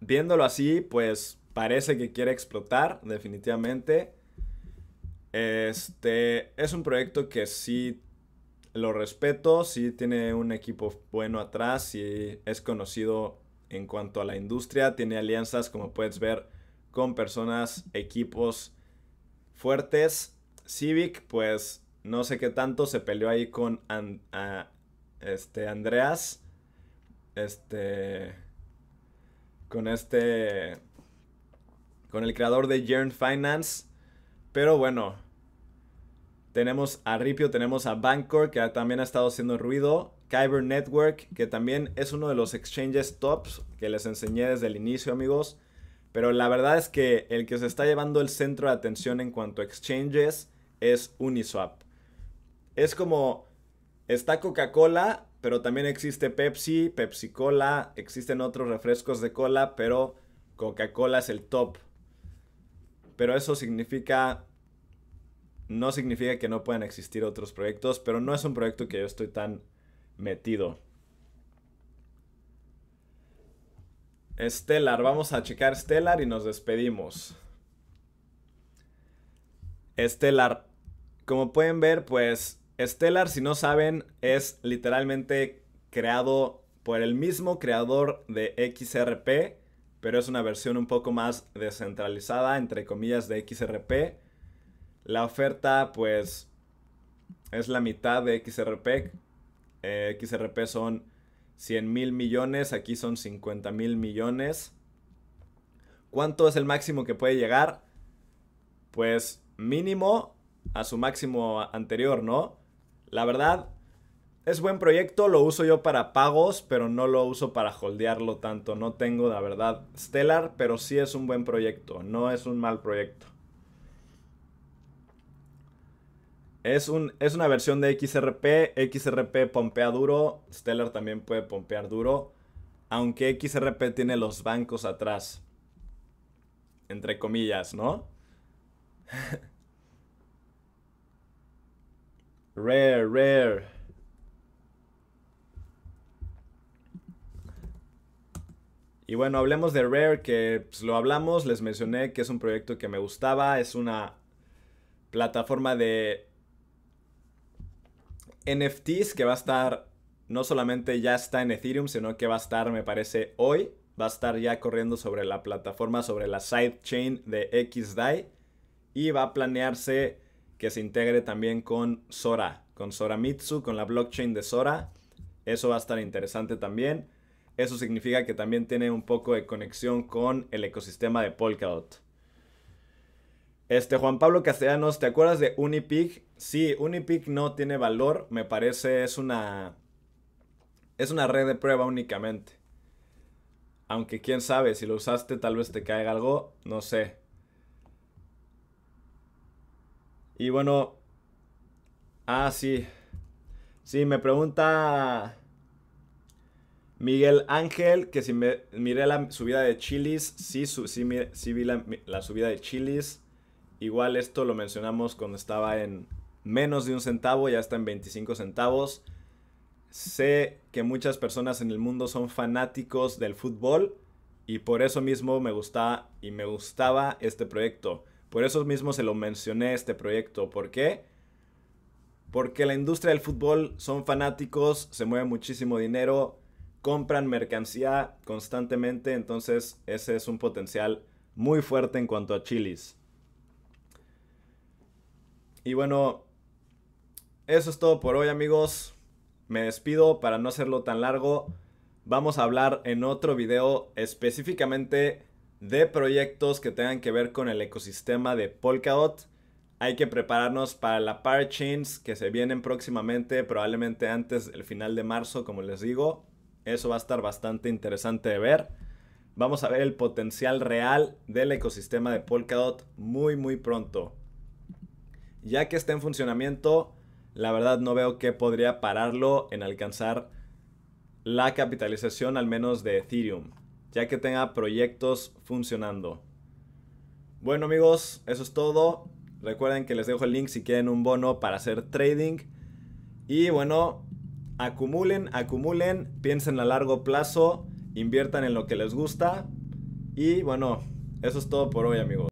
Viéndolo así, pues parece que quiere explotar, definitivamente. Este es un proyecto que sí lo respeto, sí tiene un equipo bueno atrás, Si es conocido en cuanto a la industria, tiene alianzas, como puedes ver, con personas, equipos fuertes. Civic, pues no sé qué tanto, se peleó ahí con este, Andreas. Este. Con este. Con el creador de Jern Finance. Pero bueno. Tenemos a Ripio, tenemos a Bancor, que también ha estado haciendo ruido. Kyber Network, que también es uno de los exchanges tops que les enseñé desde el inicio, amigos. Pero la verdad es que el que se está llevando el centro de atención en cuanto a exchanges es Uniswap. Es como está Coca-Cola, pero también existe Pepsi, Pepsi Cola, existen otros refrescos de cola, pero Coca-Cola es el top. Pero eso significa no significa que no puedan existir otros proyectos, pero no es un proyecto que yo estoy tan metido. Stellar, vamos a checar Stellar y nos despedimos. Stellar, como pueden ver, pues Stellar, si no saben, es literalmente creado por el mismo creador de XRP, pero es una versión un poco más descentralizada, entre comillas, de XRP. La oferta, pues, es la mitad de XRP. Eh, XRP son 100 mil millones, aquí son 50 mil millones. ¿Cuánto es el máximo que puede llegar? Pues mínimo a su máximo anterior, ¿no? La verdad, es buen proyecto, lo uso yo para pagos, pero no lo uso para holdearlo tanto. No tengo, la verdad, Stellar, pero sí es un buen proyecto, no es un mal proyecto. Es, un, es una versión de XRP. XRP pompea duro. Stellar también puede pompear duro. Aunque XRP tiene los bancos atrás. Entre comillas, ¿no? (laughs) rare, rare. Y bueno, hablemos de Rare, que pues, lo hablamos, les mencioné que es un proyecto que me gustaba, es una plataforma de NFTs que va a estar, no solamente ya está en Ethereum, sino que va a estar, me parece, hoy, va a estar ya corriendo sobre la plataforma, sobre la sidechain de XDAI y va a planearse que se integre también con Sora, con Sora Mitsu, con la blockchain de Sora. Eso va a estar interesante también. Eso significa que también tiene un poco de conexión con el ecosistema de Polkadot. Este, Juan Pablo Castellanos, ¿te acuerdas de Unipic? Sí, Unipic no tiene valor, me parece, es una. Es una red de prueba únicamente. Aunque quién sabe, si lo usaste tal vez te caiga algo, no sé. Y bueno. Ah, sí. Sí, me pregunta Miguel Ángel que si me, miré la subida de Chilis. Sí, sí, vi la, la subida de Chilis. Igual esto lo mencionamos cuando estaba en menos de un centavo, ya está en 25 centavos. Sé que muchas personas en el mundo son fanáticos del fútbol y por eso mismo me gusta y me gustaba este proyecto. Por eso mismo se lo mencioné este proyecto. ¿Por qué? Porque la industria del fútbol son fanáticos, se mueve muchísimo dinero, compran mercancía constantemente, entonces ese es un potencial muy fuerte en cuanto a chilis. Y bueno, eso es todo por hoy amigos. Me despido para no hacerlo tan largo. Vamos a hablar en otro video específicamente de proyectos que tengan que ver con el ecosistema de Polkadot. Hay que prepararnos para la Parachains que se vienen próximamente, probablemente antes del final de marzo, como les digo. Eso va a estar bastante interesante de ver. Vamos a ver el potencial real del ecosistema de Polkadot muy muy pronto ya que está en funcionamiento, la verdad no veo que podría pararlo en alcanzar la capitalización al menos de Ethereum, ya que tenga proyectos funcionando. Bueno amigos, eso es todo. Recuerden que les dejo el link si quieren un bono para hacer trading. Y bueno, acumulen, acumulen, piensen a largo plazo, inviertan en lo que les gusta. Y bueno, eso es todo por hoy amigos.